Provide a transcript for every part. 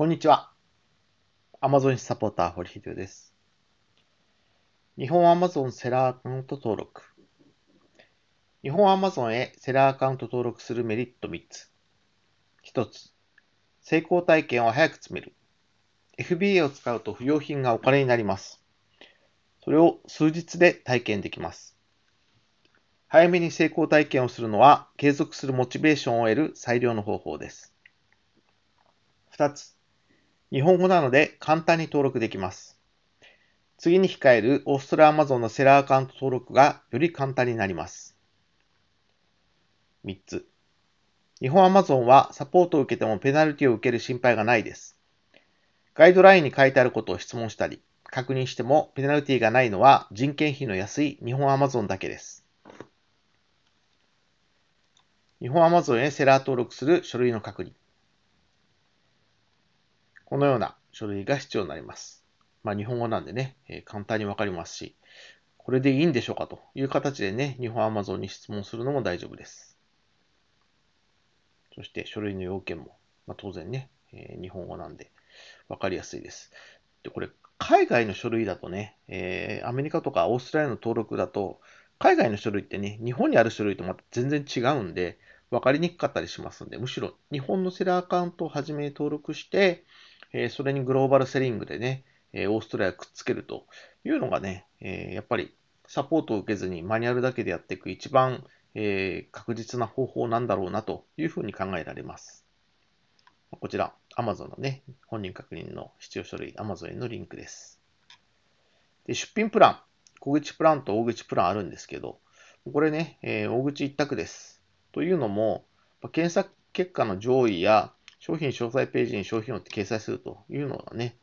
こんにちは。アマゾンサポーター、堀秀です。日本アマゾンセラーアカウント登録。日本アマゾンへセラーアカウント登録するメリット3つ。1つ、成功体験を早く詰める。FBA を使うと不要品がお金になります。それを数日で体験できます。早めに成功体験をするのは継続するモチベーションを得る最良の方法です。2つ、日本語なので簡単に登録できます。次に控えるオーストラリアマゾンのセラーアカウント登録がより簡単になります。3つ。日本アマゾンはサポートを受けてもペナルティを受ける心配がないです。ガイドラインに書いてあることを質問したり、確認してもペナルティがないのは人件費の安い日本アマゾンだけです。日本アマゾンへセラー登録する書類の確認。このような書類が必要になります。まあ、日本語なんでね、え簡単にわかりますし、これでいいんでしょうかという形でね、日本アマゾンに質問するのも大丈夫です。そして書類の要件も、まあ、当然ね、え日本語なんでわかりやすいです。で、これ、海外の書類だとね、えー、アメリカとかオーストラリアの登録だと、海外の書類ってね、日本にある書類とまた全然違うんで、分かりにくかったりしますんで、むしろ日本のセラーアカウントをはじめに登録して、えそれにグローバルセリングでね、えオーストラリアくっつけるというのがね、えやっぱりサポートを受けずにマニュアルだけでやっていく一番、え確実な方法なんだろうなというふうに考えられます。こちら、Amazon のね、本人確認の必要書類、Amazon へのリンクです。で出品プラン、小口プランと大口プランあるんですけど、これね、え大口一択です。というのも、検索結果の上位や商品詳細ページに商品を掲載するというのはね、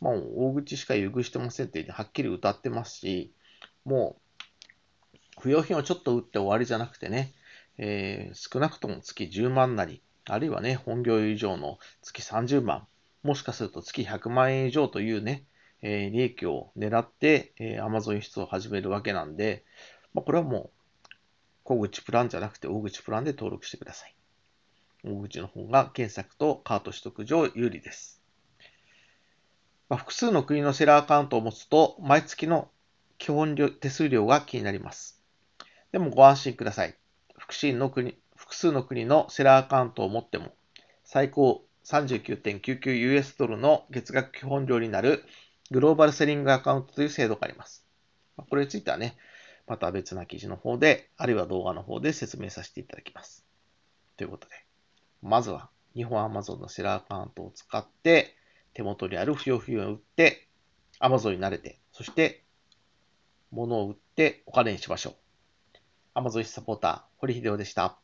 まあ、大口しか優遇してませんってはっきり歌ってますし、もう、不要品をちょっと売って終わりじゃなくてね、えー、少なくとも月10万なり、あるいはね、本業以上の月30万、もしかすると月100万円以上というね、えー、利益を狙って、えー、Amazon 輸出を始めるわけなんで、まあ、これはもう、小口プランじゃなくて大口プランで登録してください。大口の方が検索とカート取得上有利です。まあ、複数の国のセラーアカウントを持つと、毎月の基本手数料が気になります。でもご安心ください。複数の国複数の国のセラーアカウントを持っても、最高 39.99US ドルの月額基本料になるグローバルセリングアカウントという制度があります。これについてはね、また別な記事の方で、あるいは動画の方で説明させていただきます。ということで。まずは日本アマゾンのセラーアカウントを使って、手元にある不要不要を売って、アマゾンに慣れて、そして物を売ってお金にしましょう。アマゾンサポーター、堀秀夫でした。